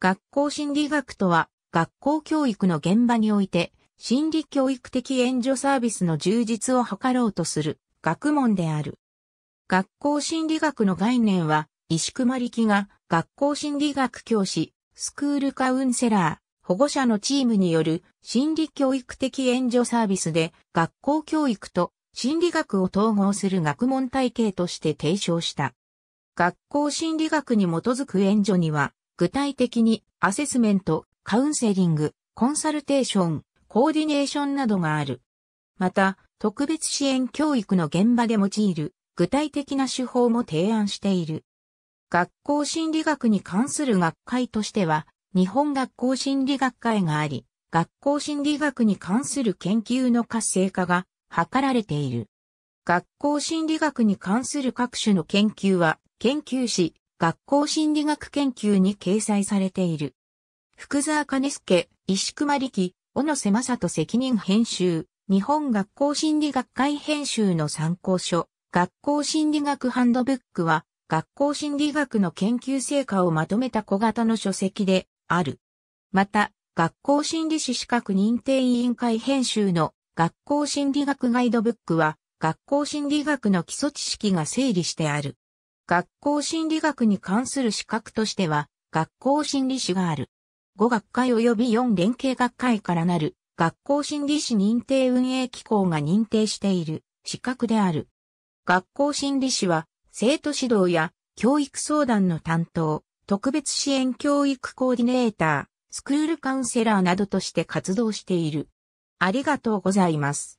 学校心理学とは、学校教育の現場において、心理教育的援助サービスの充実を図ろうとする学問である。学校心理学の概念は、石熊力が学校心理学教師、スクールカウンセラー、保護者のチームによる心理教育的援助サービスで学校教育と心理学を統合する学問体系として提唱した。学校心理学に基づく援助には具体的にアセスメント、カウンセリング、コンサルテーション、コーディネーションなどがある。また、特別支援教育の現場で用いる具体的な手法も提案している。学校心理学に関する学会としては、日本学校心理学会があり、学校心理学に関する研究の活性化が図られている。学校心理学に関する各種の研究は、研究誌、学校心理学研究に掲載されている。福沢兼助、石熊力、小野瀬正人責任編集、日本学校心理学会編集の参考書、学校心理学ハンドブックは、学校心理学の研究成果をまとめた小型の書籍である。また、学校心理士資格認定委員会編集の学校心理学ガイドブックは、学校心理学の基礎知識が整理してある。学校心理学に関する資格としては、学校心理士がある。5学会及び4連携学会からなる、学校心理士認定運営機構が認定している資格である。学校心理士は、生徒指導や教育相談の担当、特別支援教育コーディネーター、スクールカウンセラーなどとして活動している。ありがとうございます。